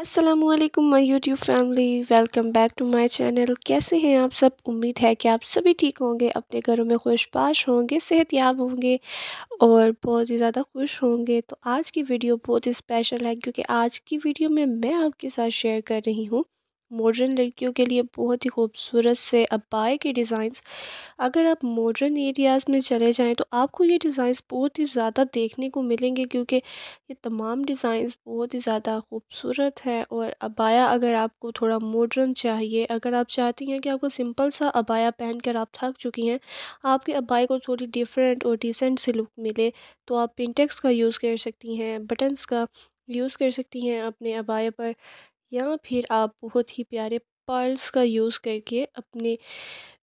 Aslam my YouTube family welcome back to my channel कैसे हैं आप सब उम्मीद है कि आप सभी ठीक होंगे अपने घरों में खुशपाश होंगे सेहतियाब होंगे और बहुत ही ज़्यादा खुश होंगे तो आज की वीडियो बहुत ही स्पेशल है क्योंकि आज की वीडियो में मैं आपके साथ शेयर कर रही हूँ मॉडर्न लड़कियों के लिए बहुत ही खूबसूरत से अबाए के डिज़ाइंस अगर आप मॉडर्न एरियाज़ में चले जाएँ तो आपको ये डिज़ाइंस बहुत ही ज़्यादा देखने को मिलेंगे क्योंकि ये तमाम डिज़ाइंस बहुत ही ज़्यादा खूबसूरत हैं और अबाया अगर आपको थोड़ा मॉडर्न चाहिए अगर आप चाहती हैं कि आपको सिंपल सा अबाया पहन कर आप थक चुकी हैं आपके अबाए को थोड़ी डिफरेंट और डिसेंट से लुक मिले तो आप पिंटेक्स का यूज़ कर सकती हैं बटन्स का यूज़ कर सकती हैं अपने अबाया पर या फिर आप बहुत ही प्यारे पर्ल्स का यूज़ करके अपने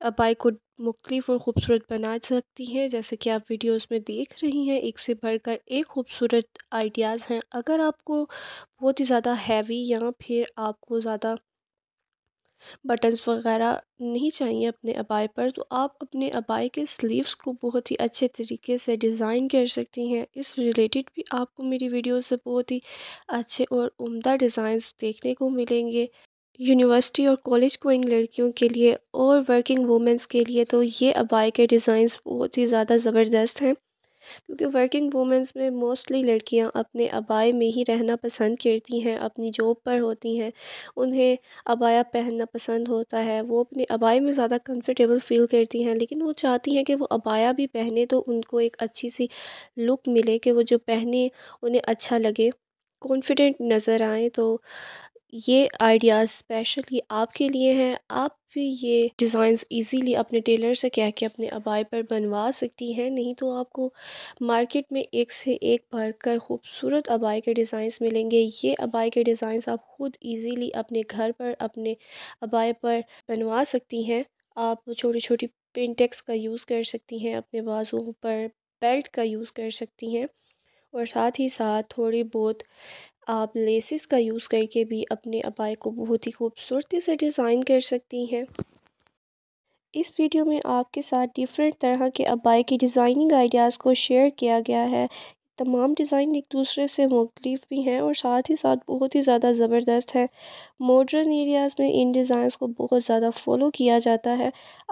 अपाई को मुख्तलिफ और ख़ूबसूरत बना सकती हैं जैसे कि आप वीडियोस में देख रही हैं एक से बढ़कर एक खूबसूरत आइडियाज़ हैं अगर आपको बहुत ही ज़्यादा हैवी या फिर आपको ज़्यादा बटन्स वगैरह नहीं चाहिए अपने अबाए पर तो आप अपने अबाए के स्लीव्स को बहुत ही अच्छे तरीके से डिज़ाइन कर सकती हैं इस रिलेटेड भी आपको मेरी वीडियो से बहुत ही अच्छे और उम्दा डिज़ाइंस देखने को मिलेंगे यूनिवर्सिटी और कॉलेज गोइंग लड़कियों के लिए और वर्किंग वूमेंस के लिए तो ये अबाए के डिज़ाइंस बहुत ही ज़्यादा ज़बरदस्त हैं क्योंकि वर्किंग वूमेंस में मोस्टली लड़कियां अपने अबाए में ही रहना पसंद करती हैं अपनी जॉब पर होती हैं उन्हें अबाया पहनना पसंद होता है वो अपने अबाए में ज़्यादा कंफर्टेबल फील करती हैं लेकिन वो चाहती हैं कि वो अबाया भी पहने तो उनको एक अच्छी सी लुक मिले कि वो जो पहने उन्हें अच्छा लगे कॉन्फिडेंट नज़र आए तो ये आइडियाज़ स्पेशली आपके लिए हैं आप भी ये डिज़ाइंस इजीली अपने टेलर से कह के अपने अबाई पर बनवा सकती हैं नहीं तो आपको मार्केट में एक से एक भर कर खूबसूरत अबाई के डिज़ाइंस मिलेंगे ये अबाई के डिज़ाइंस आप ख़ुद इजीली अपने घर पर अपने अबाई पर बनवा सकती हैं आप छोटी छोटी पेंटेक्स का यूज़ कर सकती हैं अपने बाजुओं पर बेल्ट का यूज़ कर सकती हैं और साथ ही साथ थोड़ी बहुत आप लेसिस का यूज़ करके भी अपने अबाए को बहुत ही खूबसूरती से डिज़ाइन कर सकती हैं इस वीडियो में आपके साथ डिफरेंट तरह के अबाई की डिज़ाइनिंग आइडियाज़ को शेयर किया गया है तमाम डिज़ाइन एक दूसरे से मुख्तलिफ भी हैं और साथ ही साथ बहुत ही ज़्यादा ज़बरदस्त हैं मॉडर्न एरियाज़ में इन डिज़ाइंस को बहुत ज़्यादा फ़ॉलो किया जाता है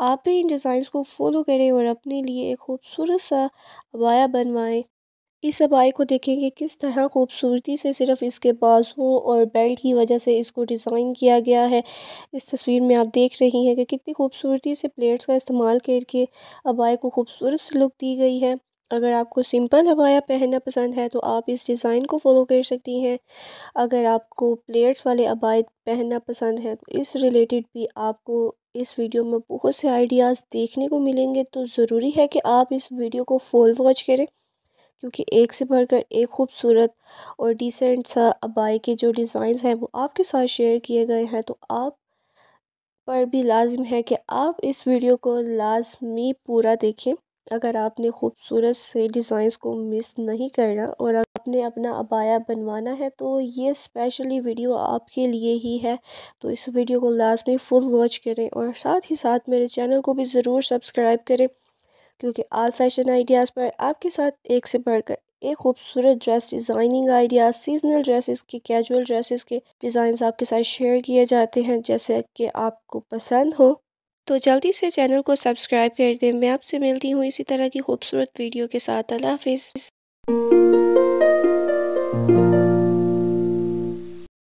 आप भी इन डिज़ाइंस को फ़ॉलो करें और अपने लिए एक खूबसूरत सा अबाया बनवाएँ इस अबाई को देखें कि किस तरह खूबसूरती से सिर्फ इसके बाजू और बेल्ट की वजह से इसको डिज़ाइन किया गया है इस तस्वीर में आप देख रही हैं कि कितनी खूबसूरती से प्लेट्स का इस्तेमाल करके अबाई को खूबसूरत लुक दी गई है अगर आपको सिंपल अबाया पहनना पसंद है तो आप इस डिज़ाइन को फॉलो कर सकती हैं अगर आपको प्लेट्स वाले अबाए पहनना पसंद है तो इस रिलेटेड भी आपको इस वीडियो में बहुत से आइडियाज़ देखने को मिलेंगे तो ज़रूरी है कि आप इस वीडियो को फुल वॉच करें क्योंकि एक से बढ़कर एक खूबसूरत और डिसेंट सा अबाई के जो डिज़ाइन हैं वो आपके साथ शेयर किए गए हैं तो आप पर भी लाजम है कि आप इस वीडियो को लाजमी पूरा देखें अगर आपने खूबसूरत से डिज़ाइंस को मिस नहीं करना और आपने अपना अबाया बनवाना है तो ये स्पेशली वीडियो आपके लिए ही है तो इस वीडियो को लास्ट में फुल वॉच करें और साथ ही साथ मेरे चैनल को भी ज़रूर सब्सक्राइब करें क्योंकि आल फैशन आइडियाज़ पर आपके साथ एक से बढ़कर एक खूबसूरत dress designing ideas seasonal dresses के कैजुअल ड्रेसेस के डिज़ाइन आपके साथ शेयर किए जाते हैं जैसे कि आपको पसंद हो तो जल्दी से चैनल को सब्सक्राइब कर दें मैं आपसे मिलती हूँ इसी तरह की खूबसूरत वीडियो के साथ अल्लाह हाफिज़